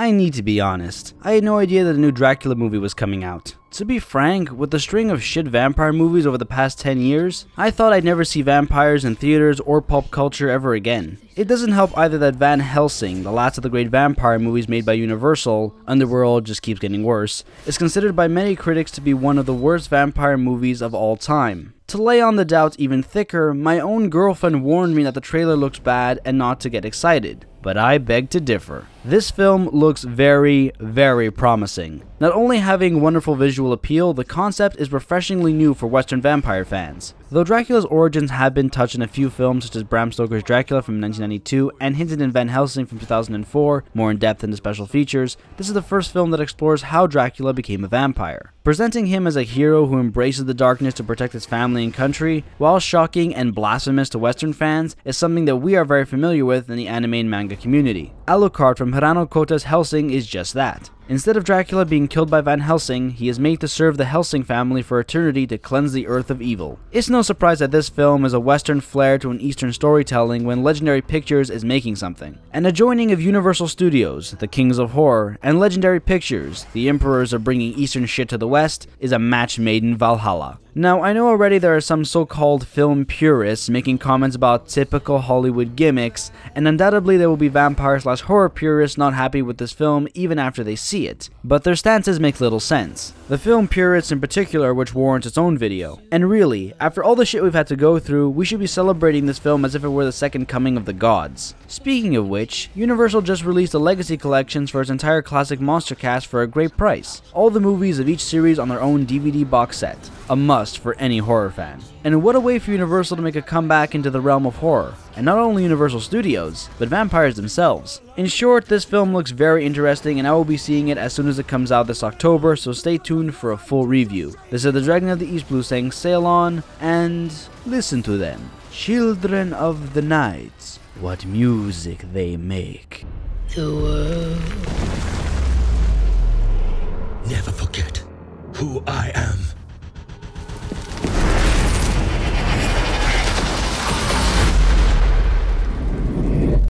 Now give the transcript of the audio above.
I need to be honest. I had no idea that a new Dracula movie was coming out. To be frank, with the string of shit vampire movies over the past 10 years, I thought I'd never see vampires in theaters or pop culture ever again. It doesn't help either that Van Helsing, the last of the great vampire movies made by Universal, Underworld just keeps getting worse, is considered by many critics to be one of the worst vampire movies of all time. To lay on the doubt even thicker, my own girlfriend warned me that the trailer looks bad and not to get excited, but I beg to differ. This film looks very, very promising. Not only having wonderful visual appeal, the concept is refreshingly new for Western vampire fans. Though Dracula's origins have been touched in a few films such as Bram Stoker's Dracula from 1992 and hinted in Van Helsing from 2004, more in depth into special features, this is the first film that explores how Dracula became a vampire. Presenting him as a hero who embraces the darkness to protect his family and country, while shocking and blasphemous to Western fans, is something that we are very familiar with in the anime and manga community. Alucard from Hirano Kota's Helsing is just that. Instead of Dracula being killed by Van Helsing, he is made to serve the Helsing family for eternity to cleanse the earth of evil. It's no surprise that this film is a western flair to an eastern storytelling when Legendary Pictures is making something. An adjoining of Universal Studios, the Kings of Horror, and Legendary Pictures, the Emperors of Bringing Eastern Shit to the West, is a match made in Valhalla. Now, I know already there are some so-called film purists making comments about typical Hollywood gimmicks, and undoubtedly there will be vampire slash horror purists not happy with this film even after they see see it, but their stances make little sense. The film purists in particular which warrants its own video. And really, after all the shit we've had to go through, we should be celebrating this film as if it were the second coming of the gods. Speaking of which, Universal just released the Legacy Collections for its entire classic monster cast for a great price. All the movies of each series on their own DVD box set a must for any horror fan. And what a way for Universal to make a comeback into the realm of horror, and not only Universal Studios, but vampires themselves. In short, this film looks very interesting and I will be seeing it as soon as it comes out this October, so stay tuned for a full review. This is the Dragon of the East Blue saying sail on and listen to them. Children of the night, what music they make. The world. Never forget who I am.